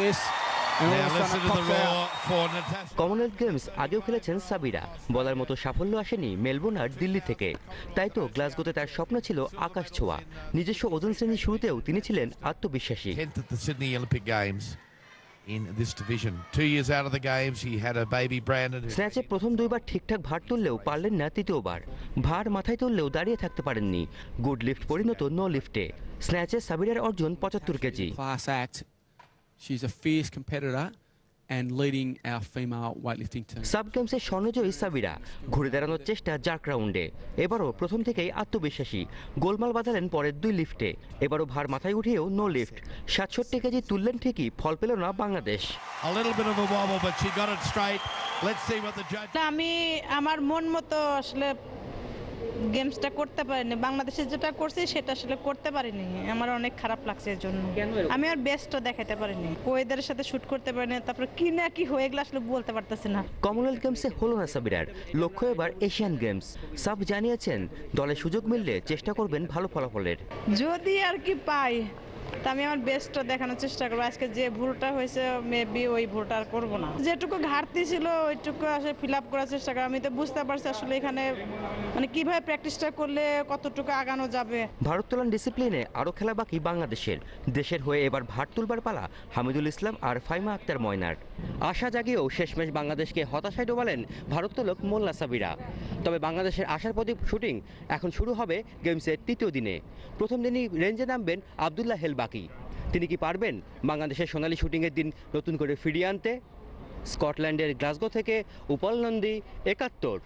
this. Commonwealth games আগেও খেলেছেন সাবিরা বলার মতো সাফল্য আসেনি মেলবোর্ন আর দিল্লি থেকে তাই তো গ্লাসগোতে তার স্বপ্ন ছিল আকাশ ছোঁয়া নিজস্ব ওজন শ্রেণীর শুরুতেও তিনি ছিলেন আত্মবিশ্বাসী স্ন্যাচে প্রথম দুইবার ঠিকঠাক ভার তুললেও পারলেন না তৃতীয়বার ভার মাথায় তুললেও দাঁড়িয়ে থাকতে পারেননি গুড লিফট পরিণত ন লিফটে স্ন্যাচে সাবিরার অর্জন পঁচাত্তর kg She's a fierce competitor and leading our female weightlifting team. সাব গেমসে স্বর্ণজয়ী সাবিরা ঘুরে দাঁড়ানোর চেষ্টা জার্ক রাউন্ডে এবারও প্রথম থেকেই আত্মবিশ্বাসী গোলমাল বাঁধালেন পরের দুই লিফটে এবারও ভার মাথায় উঠিয়েও নো লিফট সাতষট্টি কেজি তুললেন ঠিকই ফল পেল না বাংলাদেশ আমি আমার মন মতো আসলে গেমসটা করতে পারিনি বাংলাদেশে যেটা করছি সেটা আসলে করতে পারিনি আমার অনেক খারাপ লাগছে এর জন্য আমি আর বেস্টও দেখাতে পারিনি ওয়েদারের সাথে শুট করতে পারিনি তারপর কি না কি হয়ে গেল আসলে বলতে পারতেছি না কমনওয়েলথ গেমসে হলো না সাবিরার লক্ষ্য এবার এশিয়ান গেমস সাব জানিয়েছেন দলে সুযোগ মিললে চেষ্টা করবেন ভালো ফলাফলের যদি আর কি পাই তা আমি আমার বেস্টটা দেখানোর চেষ্টা করবো আজকে যে ভুলটা হয়েছে মেবি ওই ভুলটা আর করবো না যেটুকু ঘাটতি ছিল ওইটুকু আসলে ফিল আপ করার চেষ্টা করবো আমি তো বুঝতে পারছি আসলে এখানে মানে কিভাবে প্র্যাকটিসটা করলে কতটুকু আগানো যাবে ভারোত্তোলন ডিসিপ্লিনে আরও খেলা বাকি বাংলাদেশের দেশের হয়ে এবার ভাট তুলবার পালা হামিদুল ইসলাম আর ফাইমা আক্তার ময়নার আশা জাগিয়েও শেষমেশ বাংলাদেশকে হতাশায় ডোবালেন ভারোত্তোলক মোল্লা সাবিরা তবে বাংলাদেশের আশার প্রদীপ শুটিং এখন শুরু হবে গেমসের তৃতীয় দিনে প্রথম দিনই রেঞ্জে নামবেন আবদুল্লাহ হেল বাকি তিনি কি পারবেন বাংলাদেশের সোনালি শুটিংয়ের দিন নতুন করে ফিরিয়ে আনতে স্কটল্যান্ডের গ্লাসগো থেকে উপলনন্দী একাত্তর